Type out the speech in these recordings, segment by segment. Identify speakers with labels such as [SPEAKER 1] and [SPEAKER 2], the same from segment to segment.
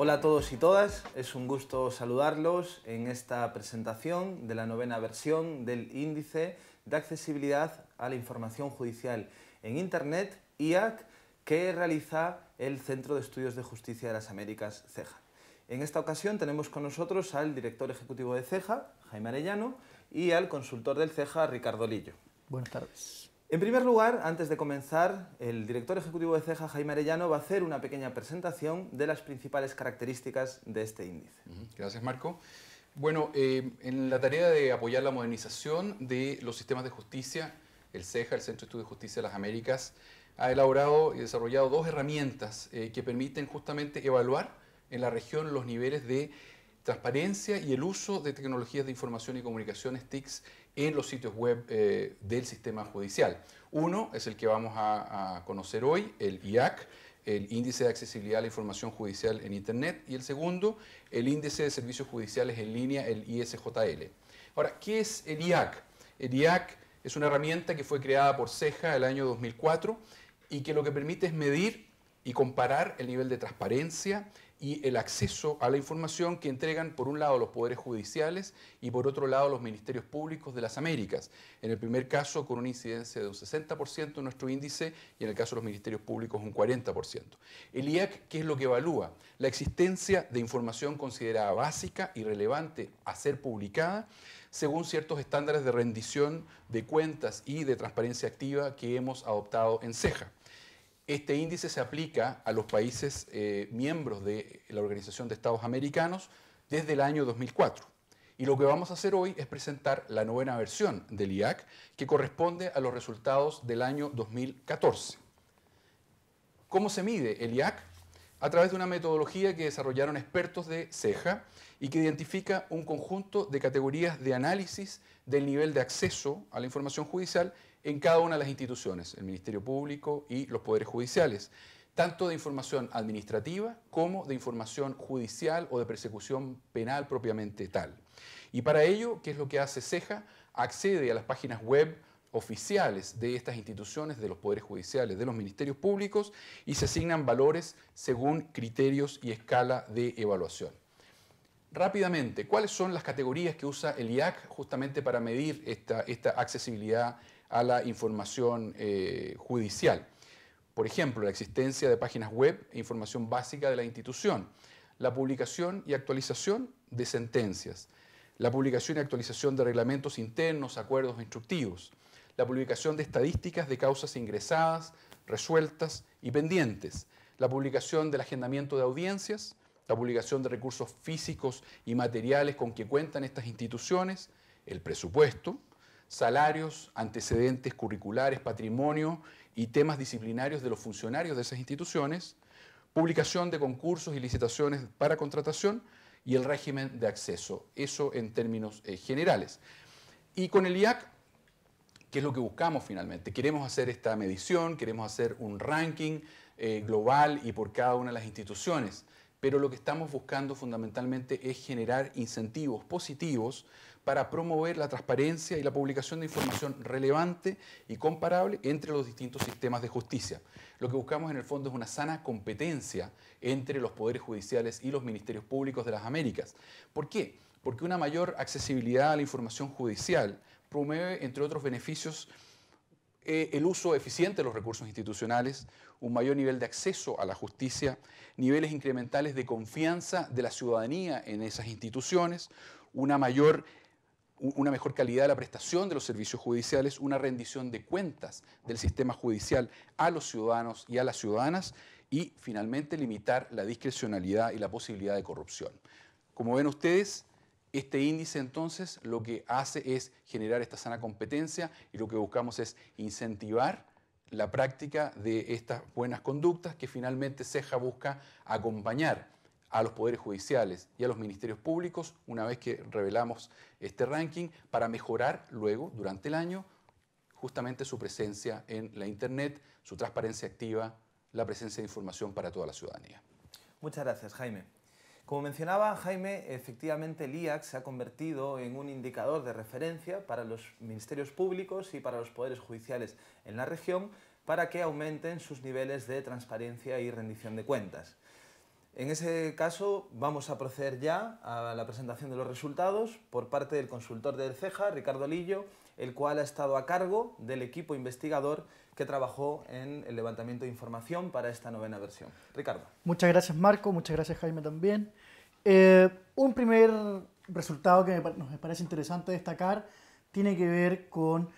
[SPEAKER 1] Hola a todos y todas, es un gusto saludarlos en esta presentación de la novena versión del Índice de Accesibilidad a la Información Judicial en Internet, IAC, que realiza el Centro de Estudios de Justicia de las Américas, CEJA. En esta ocasión tenemos con nosotros al director ejecutivo de CEJA, Jaime Arellano, y al consultor del CEJA, Ricardo Lillo. Buenas tardes. En primer lugar, antes de comenzar, el director ejecutivo de CEJA, Jaime Arellano, va a hacer una pequeña presentación de las principales características de este índice. Gracias, Marco. Bueno, eh, en la tarea de apoyar la modernización
[SPEAKER 2] de los sistemas de justicia, el CEJA, el Centro de Estudios de Justicia de las Américas, ha elaborado y desarrollado dos herramientas eh, que permiten justamente evaluar en la región los niveles de transparencia y el uso de tecnologías de información y comunicaciones TICs en los sitios web eh, del sistema judicial. Uno es el que vamos a, a conocer hoy, el IAC, el índice de accesibilidad a la información judicial en Internet, y el segundo, el índice de servicios judiciales en línea, el ISJL. Ahora, ¿qué es el IAC? El IAC es una herramienta que fue creada por CEJA el año 2004 y que lo que permite es medir y comparar el nivel de transparencia, y el acceso a la información que entregan por un lado los poderes judiciales y por otro lado los ministerios públicos de las Américas. En el primer caso con una incidencia de un 60% en nuestro índice y en el caso de los ministerios públicos un 40%. El IAC, ¿qué es lo que evalúa? La existencia de información considerada básica y relevante a ser publicada según ciertos estándares de rendición de cuentas y de transparencia activa que hemos adoptado en CEJA. Este índice se aplica a los países eh, miembros de la Organización de Estados Americanos desde el año 2004. Y lo que vamos a hacer hoy es presentar la novena versión del IAC, que corresponde a los resultados del año 2014. ¿Cómo se mide el IAC? A través de una metodología que desarrollaron expertos de CEJA y que identifica un conjunto de categorías de análisis del nivel de acceso a la información judicial en cada una de las instituciones, el Ministerio Público y los poderes judiciales, tanto de información administrativa como de información judicial o de persecución penal propiamente tal. Y para ello, ¿qué es lo que hace CEJA? Accede a las páginas web oficiales de estas instituciones, de los poderes judiciales, de los ministerios públicos, y se asignan valores según criterios y escala de evaluación. Rápidamente, ¿cuáles son las categorías que usa el IAC justamente para medir esta, esta accesibilidad a la información eh, judicial. Por ejemplo, la existencia de páginas web e información básica de la institución, la publicación y actualización de sentencias, la publicación y actualización de reglamentos internos, acuerdos instructivos, la publicación de estadísticas de causas ingresadas, resueltas y pendientes, la publicación del agendamiento de audiencias, la publicación de recursos físicos y materiales con que cuentan estas instituciones, el presupuesto, salarios, antecedentes curriculares, patrimonio y temas disciplinarios de los funcionarios de esas instituciones, publicación de concursos y licitaciones para contratación y el régimen de acceso. Eso en términos eh, generales. Y con el IAC, ¿qué es lo que buscamos finalmente? Queremos hacer esta medición, queremos hacer un ranking eh, global y por cada una de las instituciones, pero lo que estamos buscando fundamentalmente es generar incentivos positivos para promover la transparencia y la publicación de información relevante y comparable entre los distintos sistemas de justicia. Lo que buscamos en el fondo es una sana competencia entre los poderes judiciales y los ministerios públicos de las Américas. ¿Por qué? Porque una mayor accesibilidad a la información judicial promueve, entre otros beneficios, eh, el uso eficiente de los recursos institucionales, un mayor nivel de acceso a la justicia, niveles incrementales de confianza de la ciudadanía en esas instituciones, una mayor una mejor calidad de la prestación de los servicios judiciales, una rendición de cuentas del sistema judicial a los ciudadanos y a las ciudadanas y finalmente limitar la discrecionalidad y la posibilidad de corrupción. Como ven ustedes, este índice entonces lo que hace es generar esta sana competencia y lo que buscamos es incentivar la práctica de estas buenas conductas que finalmente CEJA busca acompañar a los poderes judiciales y a los ministerios públicos, una vez que revelamos este ranking, para mejorar luego, durante el año, justamente su presencia en la Internet, su transparencia activa, la presencia de información para toda la ciudadanía.
[SPEAKER 1] Muchas gracias, Jaime. Como mencionaba Jaime, efectivamente el IAC se ha convertido en un indicador de referencia para los ministerios públicos y para los poderes judiciales en la región para que aumenten sus niveles de transparencia y rendición de cuentas. En ese caso, vamos a proceder ya a la presentación de los resultados por parte del consultor del CEJA, Ricardo Lillo, el cual ha estado a cargo del equipo investigador que trabajó en el levantamiento de información para esta novena versión. Ricardo.
[SPEAKER 3] Muchas gracias, Marco. Muchas gracias, Jaime, también. Eh, un primer resultado que nos parece interesante destacar tiene que ver con,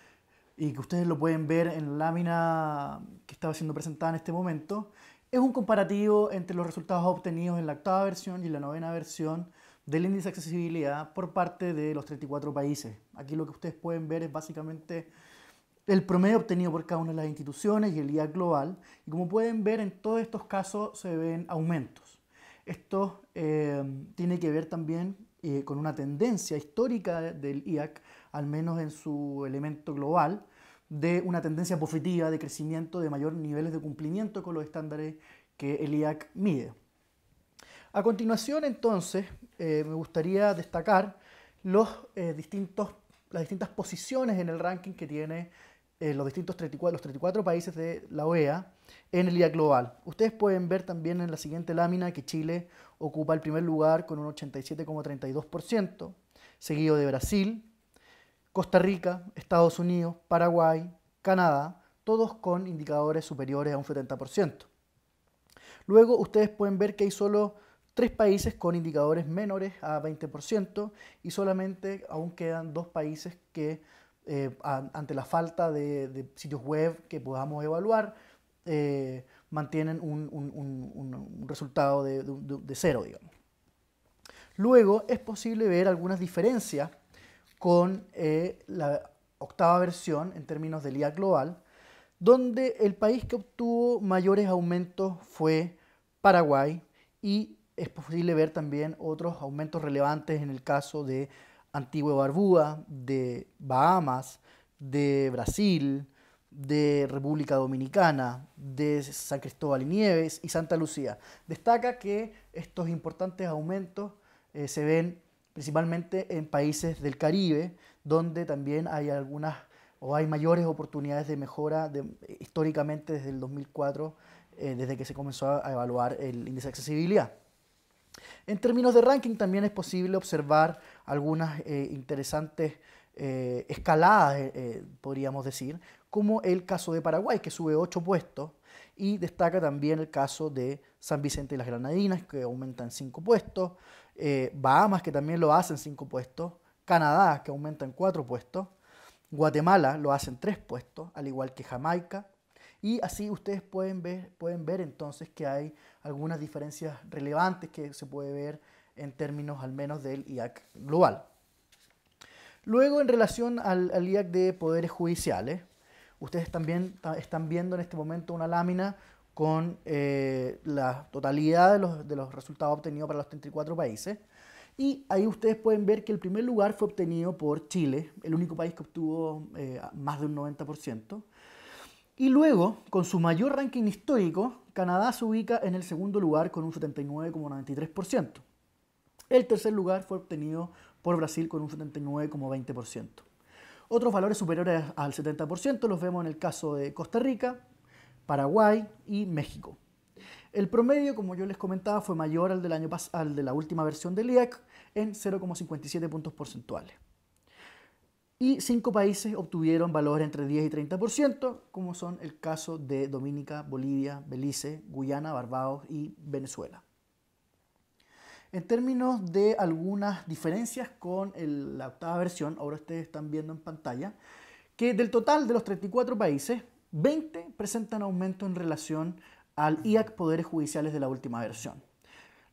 [SPEAKER 3] y que ustedes lo pueden ver en la lámina que estaba siendo presentada en este momento, es un comparativo entre los resultados obtenidos en la octava versión y la novena versión del índice de accesibilidad por parte de los 34 países. Aquí lo que ustedes pueden ver es básicamente el promedio obtenido por cada una de las instituciones y el IAC global. Y como pueden ver, en todos estos casos se ven aumentos. Esto eh, tiene que ver también eh, con una tendencia histórica del IAC, al menos en su elemento global, de una tendencia positiva de crecimiento de mayor niveles de cumplimiento con los estándares que el IAC mide. A continuación, entonces, eh, me gustaría destacar los, eh, distintos, las distintas posiciones en el ranking que tiene eh, los distintos 34, los 34 países de la OEA en el IAC global. Ustedes pueden ver también en la siguiente lámina que Chile ocupa el primer lugar con un 87,32%, seguido de Brasil, Costa Rica, Estados Unidos, Paraguay, Canadá, todos con indicadores superiores a un 70%. Luego ustedes pueden ver que hay solo tres países con indicadores menores a 20% y solamente aún quedan dos países que eh, ante la falta de, sitios web que podamos evaluar eh, mantienen un, resultado de, de cero, digamos. Luego es posible ver algunas diferencias con eh, la octava versión en términos del Ia global, donde el país que obtuvo mayores aumentos fue Paraguay y es posible ver también otros aumentos relevantes en el caso de Antigua Barbuda, de Bahamas, de Brasil, de República Dominicana, de San Cristóbal y Nieves y Santa Lucía. Destaca que estos importantes aumentos eh, se ven principalmente en países del Caribe, donde también hay algunas o hay mayores oportunidades de mejora históricamente desde el 2004, eh, desde que se comenzó a evaluar el índice de accesibilidad. En términos de ranking también es posible observar algunas eh, interesantes eh, escaladas, podríamos decir, como el caso de Paraguay, que sube 8 puestos, y destaca también el caso de San Vicente y las Granadinas, que aumentan 5 puestos, eh, Bahamas, que también lo hacen cinco puestos, Canadá, que aumenta en cuatro puestos, Guatemala lo hacen tres puestos, al igual que Jamaica, y así ustedes pueden ver, entonces que hay algunas diferencias relevantes que se puede ver en términos al menos del IAC global. Luego, en relación al IAC de poderes judiciales, ustedes también están viendo en este momento una lámina con eh, la totalidad de los, resultados obtenidos para los 34 países. Y ahí ustedes pueden ver que el primer lugar fue obtenido por Chile, el único país que obtuvo eh, más de un 90%. Y luego, con su mayor ranking histórico, Canadá se ubica en el segundo lugar con un 79,93%. El tercer lugar fue obtenido por Brasil con un 79,20%. Otros valores superiores al 70% los vemos en el caso de Costa Rica, Paraguay y México. El promedio, como yo les comentaba, fue mayor al, del año al de la última versión del IEC en 0,57 puntos porcentuales. Y cinco países obtuvieron valores entre 10 y 30%, como son el caso de Dominica, Bolivia, Belice, Guyana, Barbados y Venezuela. En términos de algunas diferencias con la octava versión, ahora ustedes están viendo en pantalla, que del total de los 34 países, 20 presentan aumento en relación al IAC Poderes Judiciales de la última versión.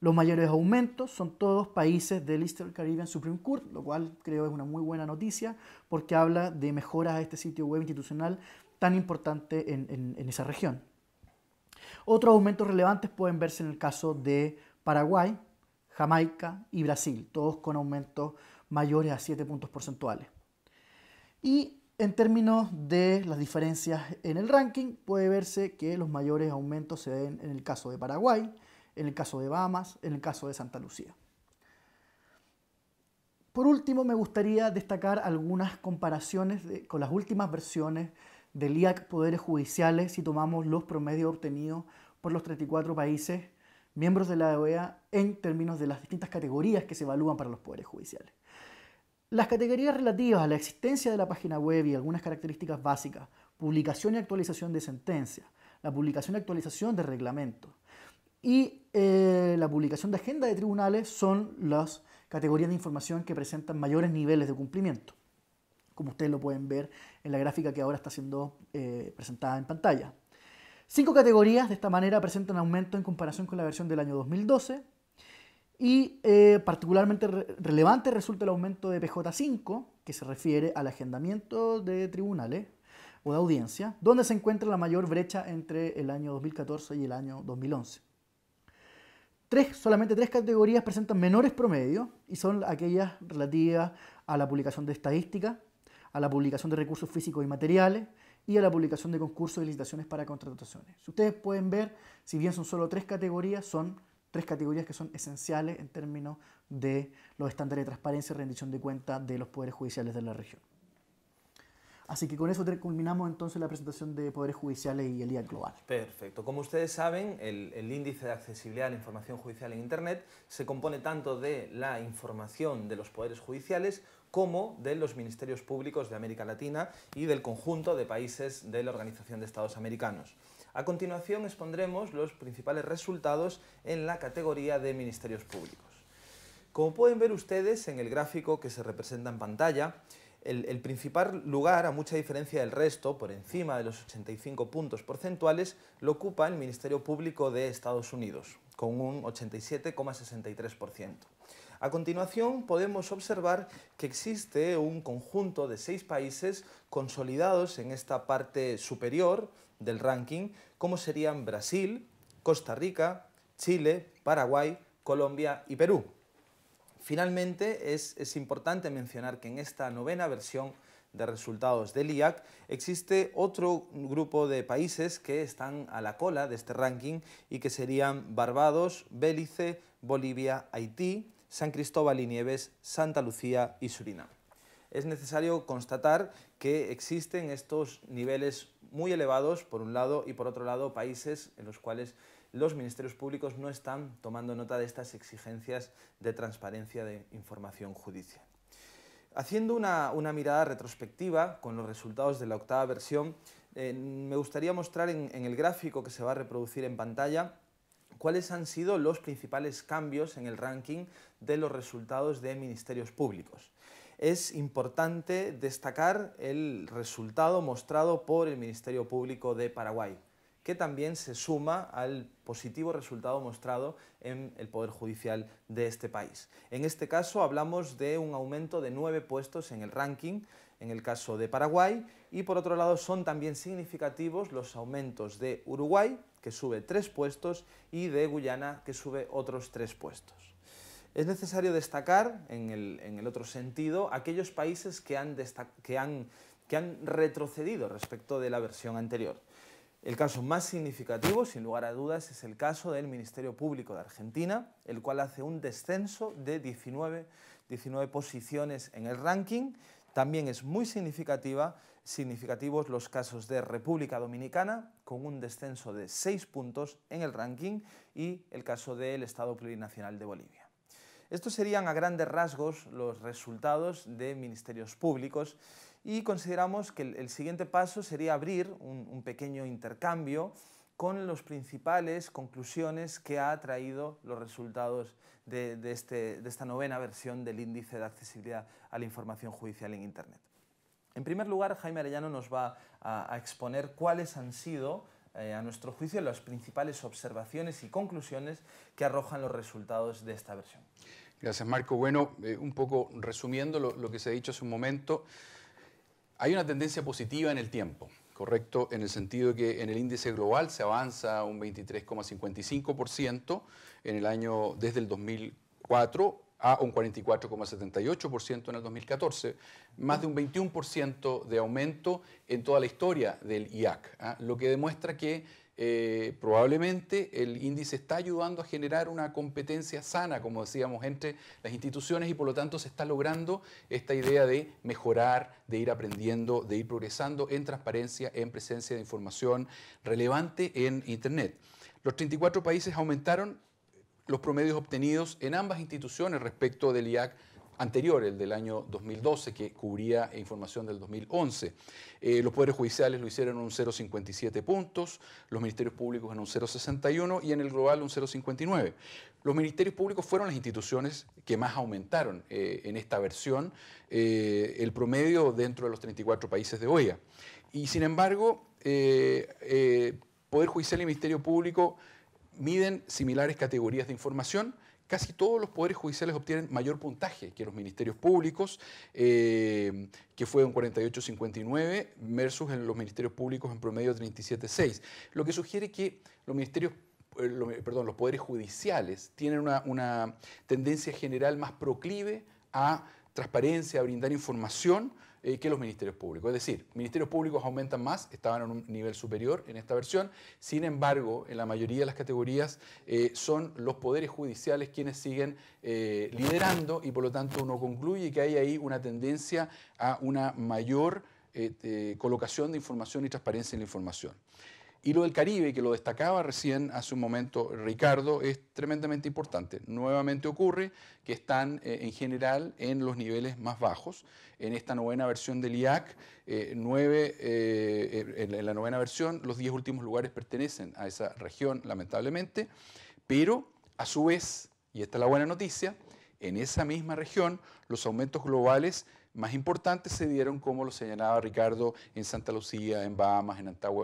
[SPEAKER 3] Los mayores aumentos son todos países del Eastern Caribbean Supreme Court, lo cual creo es una muy buena noticia porque habla de mejoras a este sitio web institucional tan importante en, esa región. Otros aumentos relevantes pueden verse en el caso de Paraguay, Jamaica y Brasil, todos con aumentos mayores a 7 puntos porcentuales. Y en términos de las diferencias en el ranking, puede verse que los mayores aumentos se den en el caso de Paraguay, en el caso de Bahamas, en el caso de Santa Lucía. Por último, me gustaría destacar algunas comparaciones con las últimas versiones del IAC Poderes Judiciales si tomamos los promedios obtenidos por los 34 países miembros de la OEA en términos de las distintas categorías que se evalúan para los poderes judiciales. Las categorías relativas a la existencia de la página web y algunas características básicas, publicación y actualización de sentencia, la publicación y actualización de reglamentos y eh, la publicación de agenda de tribunales son las categorías de información que presentan mayores niveles de cumplimiento, como ustedes lo pueden ver en la gráfica que ahora está siendo eh, presentada en pantalla. Cinco categorías de esta manera presentan aumento en comparación con la versión del año 2012 y eh, particularmente relevante resulta el aumento de PJ5, que se refiere al agendamiento de tribunales o de audiencia, donde se encuentra la mayor brecha entre el año 2014 y el año 2011. Tres, solamente tres categorías presentan menores promedios y son aquellas relativas a la publicación de estadística, a la publicación de recursos físicos y materiales y a la publicación de concursos y licitaciones para contrataciones. ustedes pueden ver, si bien son solo tres categorías, son tres categorías que son esenciales en términos de los estándares de transparencia y rendición de cuentas de los poderes judiciales de la región. Así que con eso culminamos entonces la presentación de poderes judiciales y el día global.
[SPEAKER 1] Perfecto. Como ustedes saben, el, índice de accesibilidad a la información judicial en Internet se compone tanto de la información de los poderes judiciales como de los ministerios públicos de América Latina y del conjunto de países de la Organización de Estados Americanos. A continuación expondremos los principales resultados en la categoría de Ministerios Públicos. Como pueden ver ustedes en el gráfico que se representa en pantalla, el, principal lugar, a mucha diferencia del resto, por encima de los 85 puntos porcentuales, lo ocupa el Ministerio Público de Estados Unidos, con un 87,63%. A continuación, podemos observar que existe un conjunto de seis países consolidados en esta parte superior del ranking, como serían Brasil, Costa Rica, Chile, Paraguay, Colombia y Perú. Finalmente, es, importante mencionar que en esta novena versión de resultados del IAC, existe otro grupo de países que están a la cola de este ranking y que serían Barbados, Bélice, Bolivia, Haití, San Cristóbal y Nieves, Santa Lucía y Surinam. Es necesario constatar que existen estos niveles muy elevados, por un lado, y por otro lado, países en los cuales los ministerios públicos no están tomando nota de estas exigencias de transparencia de información judicial. Haciendo una, mirada retrospectiva con los resultados de la octava versión, eh, me gustaría mostrar en el gráfico que se va a reproducir en pantalla cuáles han sido los principales cambios en el ranking de los resultados de ministerios públicos es importante destacar el resultado mostrado por el Ministerio Público de Paraguay, que también se suma al positivo resultado mostrado en el Poder Judicial de este país. En este caso hablamos de un aumento de nueve puestos en el ranking, en el caso de Paraguay, y por otro lado son también significativos los aumentos de Uruguay, que sube tres puestos, y de Guyana, que sube otros tres puestos. Es necesario destacar, en el, otro sentido, aquellos países que han, retrocedido respecto de la versión anterior. El caso más significativo, sin lugar a dudas, es el caso del Ministerio Público de Argentina, el cual hace un descenso de 19, posiciones en el ranking. También es muy significativa, significativos los casos de República Dominicana, con un descenso de 6 puntos en el ranking, y el caso del Estado Plurinacional de Bolivia. Estos serían a grandes rasgos los resultados de ministerios públicos y consideramos que el siguiente paso sería abrir un, pequeño intercambio con las principales conclusiones que ha traído los resultados este, de, esta novena versión del índice de accesibilidad a la información judicial en Internet. En primer lugar, Jaime Arellano nos va a exponer cuáles han sido eh, a nuestro juicio, las principales observaciones y conclusiones que arrojan los resultados de esta versión.
[SPEAKER 2] Gracias, Marco. Bueno, eh, un poco resumiendo lo, que se ha dicho hace un momento, hay una tendencia positiva en el tiempo, ¿correcto? En el sentido de que en el índice global se avanza un 23,55% en el año desde el 2004 a un 44,78% en el 2014, más de un 21% de aumento en toda la historia del IAC, ¿ah? lo que demuestra que eh, probablemente el índice está ayudando a generar una competencia sana, como decíamos, entre las instituciones y por lo tanto se está logrando esta idea de mejorar, de ir aprendiendo, de ir progresando en transparencia, en presencia de información relevante en Internet. Los 34 países aumentaron los promedios obtenidos en ambas instituciones respecto del IAC anterior, el del año 2012, que cubría información del 2011. Eh, los poderes judiciales lo hicieron en un 0,57 puntos, los ministerios públicos en un 0,61 y en el global un 0,59. Los ministerios públicos fueron las instituciones que más aumentaron eh, en esta versión eh, el promedio dentro de los 34 países de OEA. Y sin embargo, Poder Judicial y Ministerio Público miden similares categorías de información. Casi todos los poderes judiciales obtienen mayor puntaje que los ministerios públicos, eh, que fue un 48-59, versus en los ministerios públicos en promedio 37-6, lo que sugiere que los ministerios eh, perdón, los poderes judiciales tienen una tendencia general más proclive a transparencia, a brindar información, eh, que los ministerios públicos. Es decir, ministerios públicos aumentan más, estaban en un nivel superior en esta versión, sin embargo, en la mayoría de las categorías eh, son los poderes judiciales quienes siguen eh, liderando y por lo tanto uno concluye que hay ahí una tendencia a una mayor colocación de información y transparencia en la información. Y lo del Caribe, que lo destacaba recién hace un momento Ricardo, es tremendamente importante. Nuevamente ocurre que están eh, en general en los niveles más bajos. En esta novena versión del IAC, eh, eh, en la novena versión, los diez últimos lugares pertenecen a esa región, lamentablemente. Pero, a su vez, y esta es la buena noticia, en esa misma región los aumentos globales más importantes se dieron, como lo señalaba Ricardo, en Santa Lucía, en Bahamas,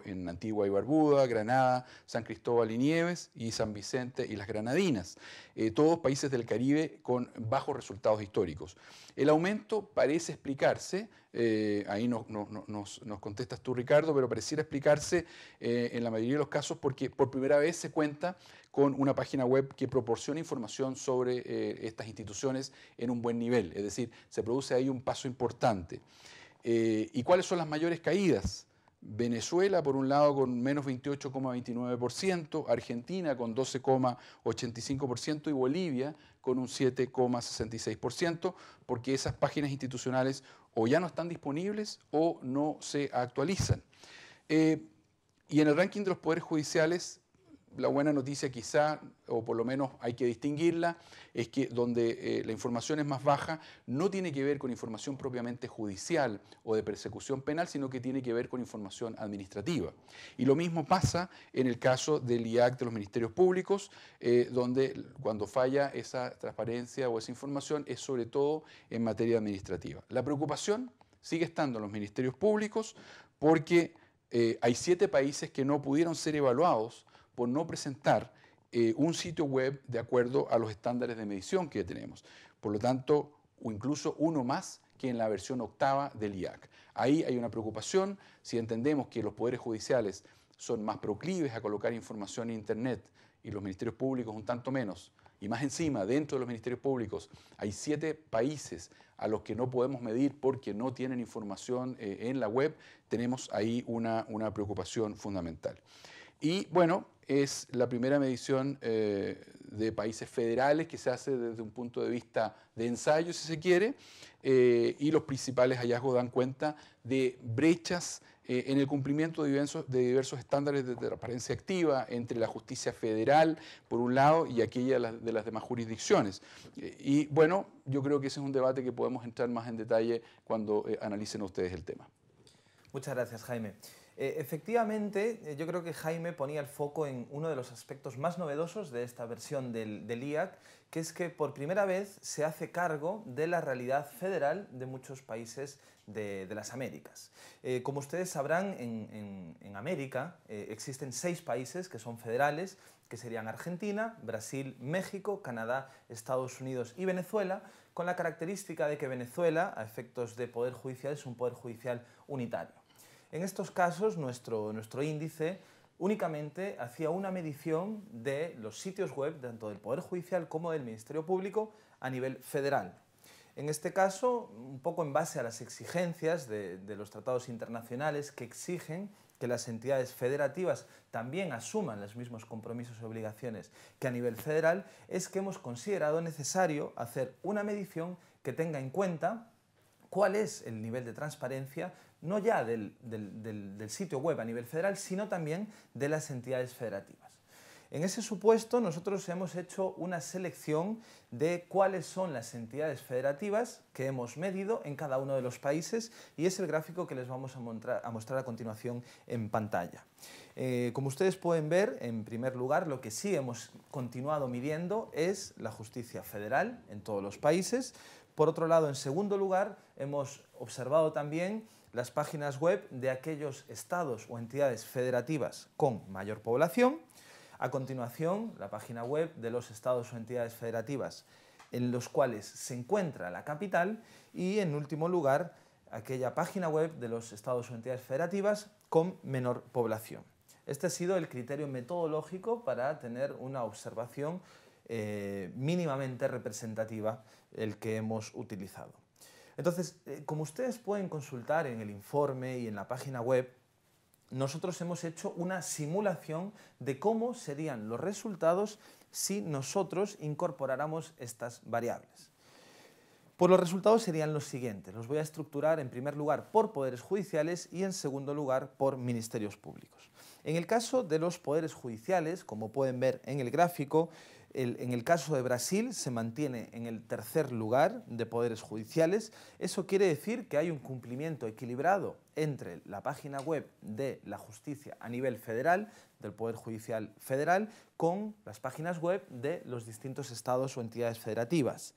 [SPEAKER 2] en Antigua, y Barbuda, Granada, San Cristóbal y Nieves, y San Vicente y las Granadinas, eh, todos países del Caribe con bajos resultados históricos. El aumento parece explicarse, eh, ahí nos, contestas tú Ricardo, pero pareciera explicarse eh, en la mayoría de los casos porque por primera vez se cuenta con una página web que proporciona información sobre eh, estas instituciones en un buen nivel. Es decir, se produce ahí un paso importante. Eh, ¿Y cuáles son las mayores caídas? Venezuela, por un lado, con menos 28,29%, Argentina con 12,85% y Bolivia con un 7,66%, porque esas páginas institucionales o ya no están disponibles o no se actualizan. Eh, y en el ranking de los poderes judiciales, la buena noticia quizá, o por lo menos hay que distinguirla, es que donde eh, la información es más baja no tiene que ver con información propiamente judicial o de persecución penal, sino que tiene que ver con información administrativa. Y lo mismo pasa en el caso del IAC de los Ministerios Públicos, eh, donde cuando falla esa transparencia o esa información es sobre todo en materia administrativa. La preocupación sigue estando en los Ministerios Públicos porque... Eh, hay siete países que no pudieron ser evaluados por no presentar eh, un sitio web de acuerdo a los estándares de medición que tenemos. Por lo tanto, o incluso uno más que en la versión octava del IAC. Ahí hay una preocupación si entendemos que los poderes judiciales son más proclives a colocar información en Internet y los ministerios públicos un tanto menos. Y más encima, dentro de los ministerios públicos hay siete países a los que no podemos medir porque no tienen información eh, en la web. Tenemos ahí una preocupación fundamental. Y bueno, es la primera medición eh, de países federales que se hace desde un punto de vista de ensayo, si se quiere, eh, y los principales hallazgos dan cuenta de brechas eh, en el cumplimiento de diversos, de diversos, estándares de transparencia activa entre la justicia federal, por un lado, y aquella de las demás jurisdicciones. y bueno, yo creo que ese es un debate que podemos entrar más en detalle cuando analicen ustedes el tema.
[SPEAKER 1] Muchas gracias, Jaime. Eh, efectivamente, eh, yo creo que Jaime ponía el foco en uno de los aspectos más novedosos de esta versión del, IAC, que es que por primera vez se hace cargo de la realidad federal de muchos países de, las Américas. Eh, como ustedes sabrán, en América existen seis países que son federales, que serían Argentina, Brasil, México, Canadá, Estados Unidos y Venezuela, con la característica de que Venezuela, a efectos de poder judicial, es un poder judicial unitario. En estos casos, nuestro, nuestro índice únicamente hacía una medición de los sitios web, tanto del Poder Judicial como del Ministerio Público, a nivel federal. En este caso, un poco en base a las exigencias de, de, los tratados internacionales que exigen que las entidades federativas también asuman los mismos compromisos y obligaciones que a nivel federal, es que hemos considerado necesario hacer una medición que tenga en cuenta cuál es el nivel de transparencia no ya del, sitio web a nivel federal, sino también de las entidades federativas. En ese supuesto, nosotros hemos hecho una selección de cuáles son las entidades federativas que hemos medido en cada uno de los países y es el gráfico que les vamos a, mostrar a continuación en pantalla. Eh, como ustedes pueden ver, en primer lugar, lo que sí hemos continuado midiendo es la justicia federal en todos los países. Por otro lado, en segundo lugar, hemos observado también las páginas web de aquellos estados o entidades federativas con mayor población. A continuación, la página web de los estados o entidades federativas en los cuales se encuentra la capital. Y, en último lugar, aquella página web de los estados o entidades federativas con menor población. Este ha sido el criterio metodológico para tener una observación eh, mínimamente representativa, el que hemos utilizado. Entonces, eh, como ustedes pueden consultar en el informe y en la página web, nosotros hemos hecho una simulación de cómo serían los resultados si nosotros incorporáramos estas variables. Pues los resultados serían los siguientes. Los voy a estructurar en primer lugar por poderes judiciales y en segundo lugar por ministerios públicos. En el caso de los poderes judiciales, como pueden ver en el gráfico, en el caso de Brasil se mantiene en el tercer lugar de poderes judiciales. Eso quiere decir que hay un cumplimiento equilibrado entre la página web de la justicia a nivel federal, del Poder Judicial Federal, con las páginas web de los distintos estados o entidades federativas.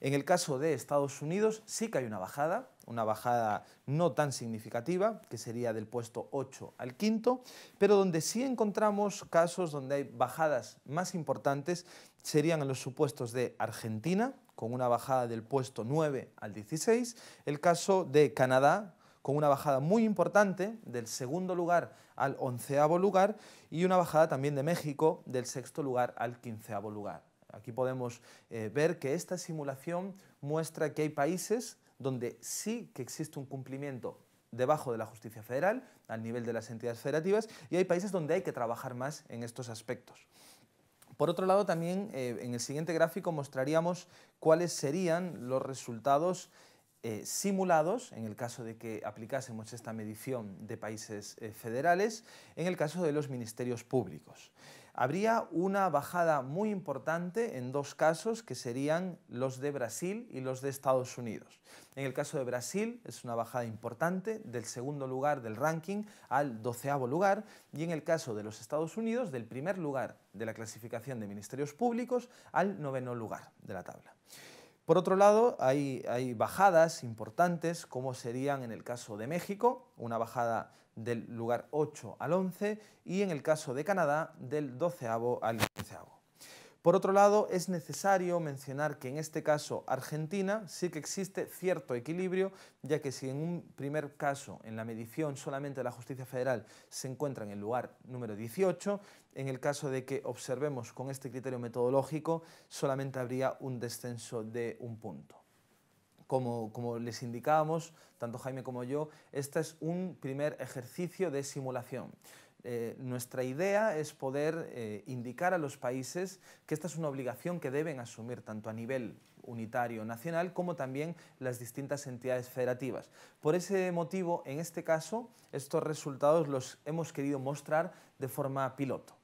[SPEAKER 1] En el caso de Estados Unidos sí que hay una bajada, una bajada no tan significativa, que sería del puesto 8 al quinto, pero donde sí encontramos casos donde hay bajadas más importantes serían en los supuestos de Argentina, con una bajada del puesto 9 al 16, el caso de Canadá, con una bajada muy importante del segundo lugar al onceavo lugar y una bajada también de México del sexto lugar al quinceavo lugar. Aquí podemos eh, ver que esta simulación muestra que hay países donde sí que existe un cumplimiento debajo de la justicia federal, al nivel de las entidades federativas, y hay países donde hay que trabajar más en estos aspectos. Por otro lado, también eh, en el siguiente gráfico mostraríamos cuáles serían los resultados eh, simulados, en el caso de que aplicásemos esta medición de países eh, federales, en el caso de los ministerios públicos. Habría una bajada muy importante en dos casos que serían los de Brasil y los de Estados Unidos. En el caso de Brasil es una bajada importante del segundo lugar del ranking al doceavo lugar y en el caso de los Estados Unidos del primer lugar de la clasificación de ministerios públicos al noveno lugar de la tabla. Por otro lado, hay, bajadas importantes, como serían en el caso de México, una bajada del lugar 8 al 11, y en el caso de Canadá, del 12 al 15. Por otro lado, es necesario mencionar que en este caso Argentina sí que existe cierto equilibrio, ya que si en un primer caso, en la medición solamente la justicia federal, se encuentra en el lugar número 18, en el caso de que observemos con este criterio metodológico, solamente habría un descenso de un punto. Como, como, les indicábamos, tanto Jaime como yo, este es un primer ejercicio de simulación. Eh, nuestra idea es poder eh, indicar a los países que esta es una obligación que deben asumir tanto a nivel unitario nacional como también las distintas entidades federativas. Por ese motivo, en este caso, estos resultados los hemos querido mostrar de forma piloto.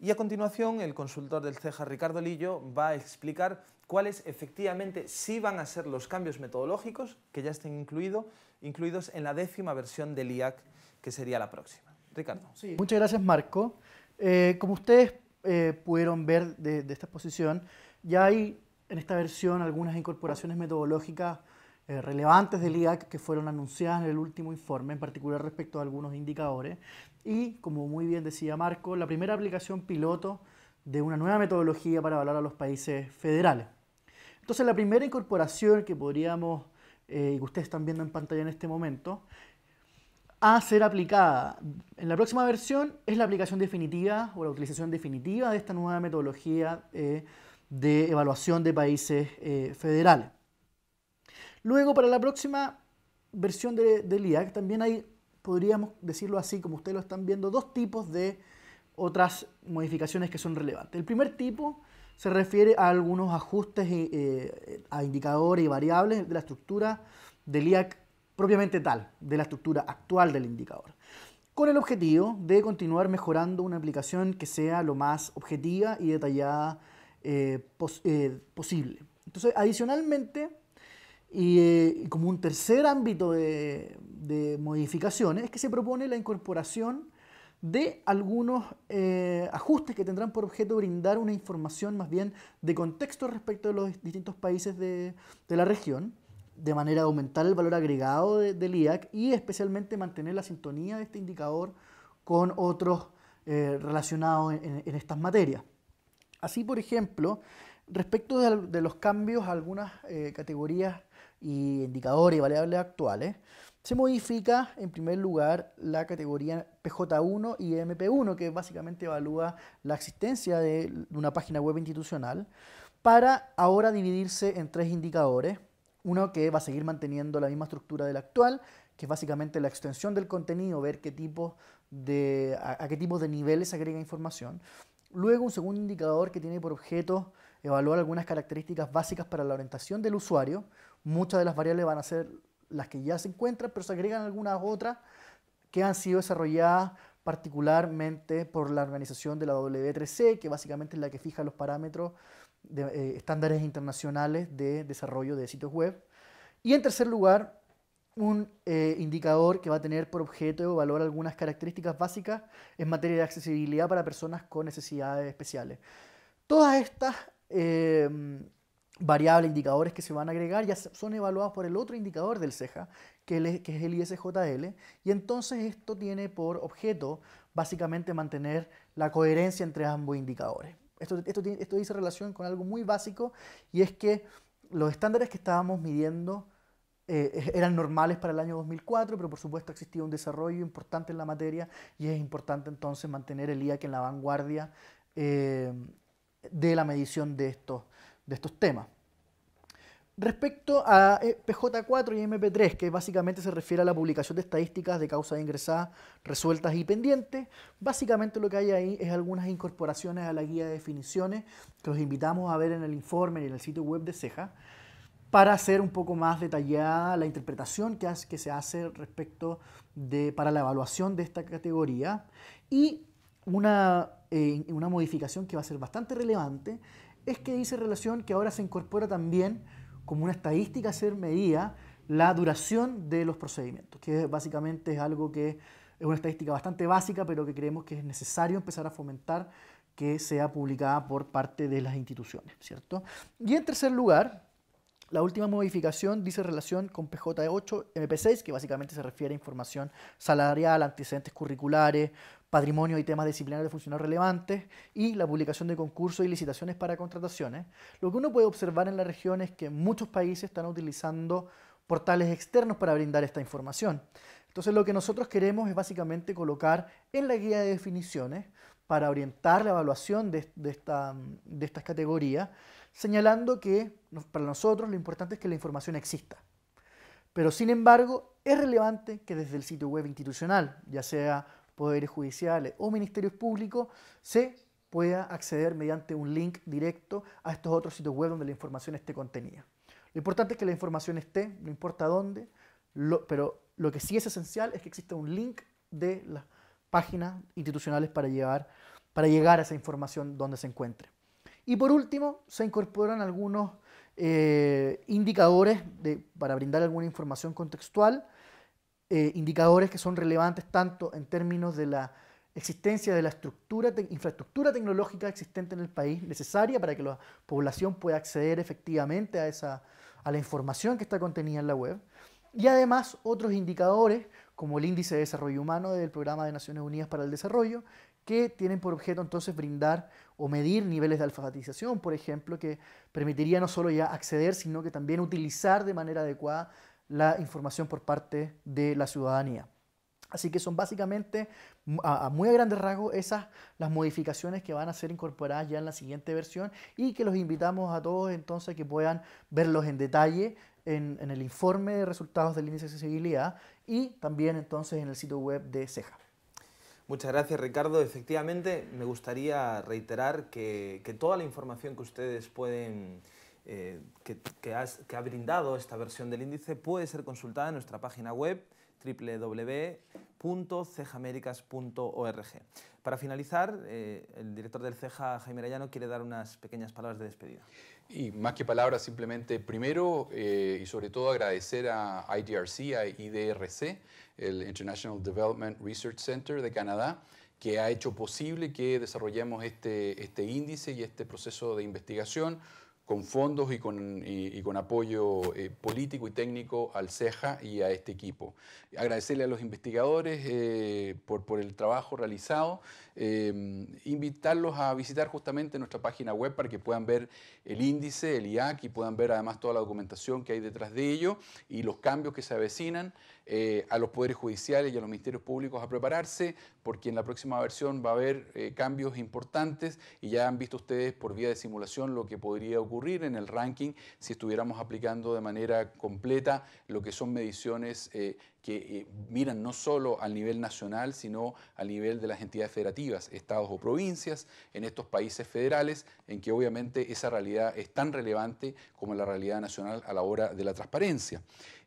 [SPEAKER 1] Y a continuación, el consultor del CEJA, Ricardo Lillo, va a explicar cuáles efectivamente sí van a ser los cambios metodológicos que ya estén incluidos en la décima versión del IAC, que sería la próxima. Ricardo. Muchas
[SPEAKER 3] gracias, Marco. Eh, como ustedes eh, pudieron ver de, esta exposición, ya hay en esta versión algunas incorporaciones metodológicas eh, relevantes del IAC que fueron anunciadas en el último informe, en particular respecto a algunos indicadores y, como muy bien decía Marco, la primera aplicación piloto de una nueva metodología para evaluar a los países federales. Entonces, la primera incorporación que podríamos, eh, y que ustedes están viendo en pantalla en este momento, a ser aplicada en la próxima versión es la aplicación definitiva o la utilización definitiva de esta nueva metodología eh, de evaluación de países eh, federales. Luego, para la próxima versión del IAC también hay podríamos decirlo así, como ustedes lo están viendo, dos tipos de otras modificaciones que son relevantes. El primer tipo se refiere a algunos ajustes eh, eh, a indicadores y variables de la estructura del IAC propiamente tal, de la estructura actual del indicador, con el objetivo de continuar mejorando una aplicación que sea lo más objetiva y detallada eh, posible. Entonces, adicionalmente, eh, y, como un tercer ámbito de, modificaciones es que se propone la incorporación de algunos eh, ajustes que tendrán por objeto brindar una información más bien de contexto respecto de los distintos países de, la región, de manera de aumentar el valor agregado del IAC y especialmente mantener la sintonía de este indicador con otros eh, relacionados en, estas materias. Así, por ejemplo, respecto de, los cambios a algunas categorías y indicadores y variables actuales, se modifica en primer lugar la categoría PJ1 y MP1, que básicamente evalúa la existencia de una página web institucional, para ahora dividirse en tres indicadores. Uno que va a seguir manteniendo la misma estructura del actual, que es básicamente la extensión del contenido, ver qué tipo de, a, qué tipos de niveles se agrega información. Luego un segundo indicador que tiene por objeto evaluar algunas características básicas para la orientación del usuario, Muchas de las variables van a ser las que ya se encuentran, pero se agregan algunas otras que han sido desarrolladas particularmente por la organización de la W3C, que básicamente es la que fija los parámetros de eh, estándares internacionales de desarrollo de sitios web. Y en tercer lugar, un eh, indicador que va a tener por objeto o valor algunas características básicas en materia de accesibilidad para personas con necesidades especiales. Todas estas eh, variables, indicadores que se van a agregar, ya son evaluados por el otro indicador del CEJA, que, es el ISJL, y entonces esto tiene por objeto básicamente mantener la coherencia entre ambos indicadores. Esto, esto, dice relación con algo muy básico, y es que los estándares que estábamos midiendo eh, e, eran normales para el año 2004, pero por supuesto existía un desarrollo importante en la materia, y es importante entonces mantener el IAC en la vanguardia eh, de la medición de estos de estos temas. Respecto a eh, PJ4 y MP3, que básicamente se refiere a la publicación de estadísticas de causas ingresadas, resueltas y pendientes, básicamente lo que hay ahí es algunas incorporaciones a la guía de definiciones que los invitamos a ver en el informe y en el sitio web de CEJA para hacer un poco más detallada la interpretación que, hace, que se hace respecto de, para la evaluación de esta categoría y una, eh, una modificación que va a ser bastante relevante es que dice relación que ahora se incorpora también como una estadística a ser medida la duración de los procedimientos, que básicamente es algo que es una estadística bastante básica, pero que creemos que es necesario empezar a fomentar que sea publicada por parte de las instituciones, ¿cierto? Y en tercer lugar, la última modificación dice relación con PJ8, e MP6, que básicamente se refiere a información salarial, antecedentes curriculares, patrimonio y temas disciplinarios de funcionarios relevantes y la publicación de concursos y licitaciones para contrataciones. Lo que uno puede observar en la región es que muchos países están utilizando portales externos para brindar esta información. Entonces lo que nosotros queremos es básicamente colocar en la guía de definiciones para orientar la evaluación de, esta, de estas categorías, señalando que para nosotros lo importante es que la información exista. Pero sin embargo, es relevante que desde el sitio web institucional, ya sea poderes judiciales o ministerios públicos, se pueda acceder mediante un link directo a estos otros sitios web donde la información esté contenida. Lo importante es que la información esté, no importa dónde, pero lo que sí es esencial es que exista un link de las páginas institucionales para, llevar, para llegar a esa información donde se encuentre. Y por último, se incorporan algunos eh, indicadores para brindar alguna información contextual eh, indicadores que son relevantes tanto en términos de la existencia de la infraestructura tecnológica existente en el país necesaria para que la población pueda acceder efectivamente a, esa, a la información que está contenida en la web. Y además otros indicadores como el índice de desarrollo humano del Programa de Naciones Unidas para el Desarrollo, que tienen por objeto entonces brindar o medir niveles de alfabetización, por ejemplo, que permitiría no solo ya acceder, sino que también utilizar de manera adecuada la información por parte de la ciudadanía. Así que son básicamente, mm, a, a, muy grandes rasgos, esas las modificaciones que van a ser incorporadas ya en la siguiente versión y que los invitamos a todos entonces que puedan verlos en detalle en, el informe de resultados del índice de accesibilidad y también entonces en el sitio
[SPEAKER 1] web de CEJA. Muchas gracias Ricardo. Efectivamente, me gustaría reiterar que, que toda la información que ustedes pueden eh, que, que, ha brindado esta versión del índice puede ser consultada en nuestra página web www.cejaméricas.org. Para finalizar, eh, el director del CEJA, Jaime Rayano, quiere dar unas pequeñas palabras de despedida.
[SPEAKER 2] Y más que palabras, simplemente primero eh, y sobre todo agradecer a IDRC, a IDRC, el International Development Research Center de Canadá, que ha hecho posible que desarrollemos este, este índice y este proceso de investigación con fondos y con, con apoyo eh, político y técnico al CEJA y a este equipo. Agradecerle a los investigadores eh, por, el trabajo realizado, eh, invitarlos a visitar justamente nuestra página web para que puedan ver el índice, el IAC, y puedan ver además toda la documentación que hay detrás de ello y los cambios que se avecinan. Eh, a los poderes judiciales y a los ministerios públicos a prepararse, porque en la próxima versión va a haber eh, cambios importantes y ya han visto ustedes por vía de simulación lo que podría ocurrir en el ranking si estuviéramos aplicando de manera completa lo que son mediciones eh, que miran no solo al nivel nacional, sino al nivel de las entidades federativas, estados o provincias, en estos países federales, en que obviamente esa realidad es tan relevante como la realidad nacional a la hora de la transparencia.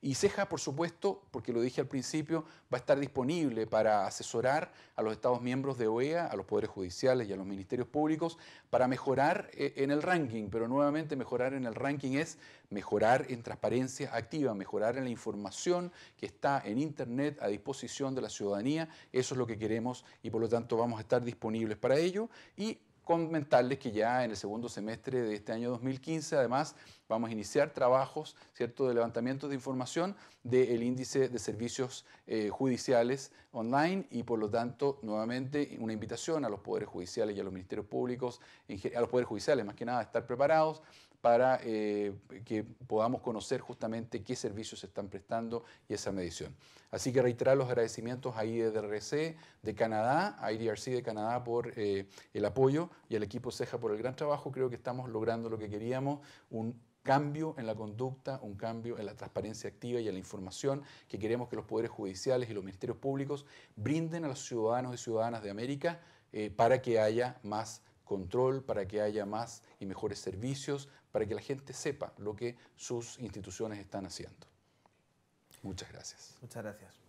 [SPEAKER 2] Y CEJA, por supuesto, porque lo dije al principio, va a estar disponible para asesorar a los Estados miembros de OEA, a los poderes judiciales y a los ministerios públicos para mejorar eh, en el ranking. Pero nuevamente mejorar en el ranking es mejorar en transparencia activa, mejorar en la información que está en Internet a disposición de la ciudadanía. Eso es lo que queremos y por lo tanto vamos a estar disponibles para ello. Y comentarles que ya en el segundo semestre de este año 2015, además, vamos a iniciar trabajos ¿cierto? de levantamiento de información del índice de servicios eh, judiciales online y por lo tanto nuevamente una invitación a los poderes judiciales y a los ministerios públicos, a los poderes judiciales más que nada, a estar preparados para eh, que podamos conocer justamente qué servicios se están prestando y esa medición. Así que reiterar los agradecimientos a IDRC de Canadá, a IDRC de Canadá por eh, el apoyo y al equipo CEJA por el gran trabajo. Creo que estamos logrando lo que queríamos, un cambio en la conducta, un cambio en la transparencia activa y en la información que queremos que los poderes judiciales y los ministerios públicos brinden a los ciudadanos y ciudadanas de América eh, para que haya más control, para que haya más y mejores servicios, para que la gente sepa lo que sus instituciones están haciendo. Muchas gracias.
[SPEAKER 1] Muchas gracias.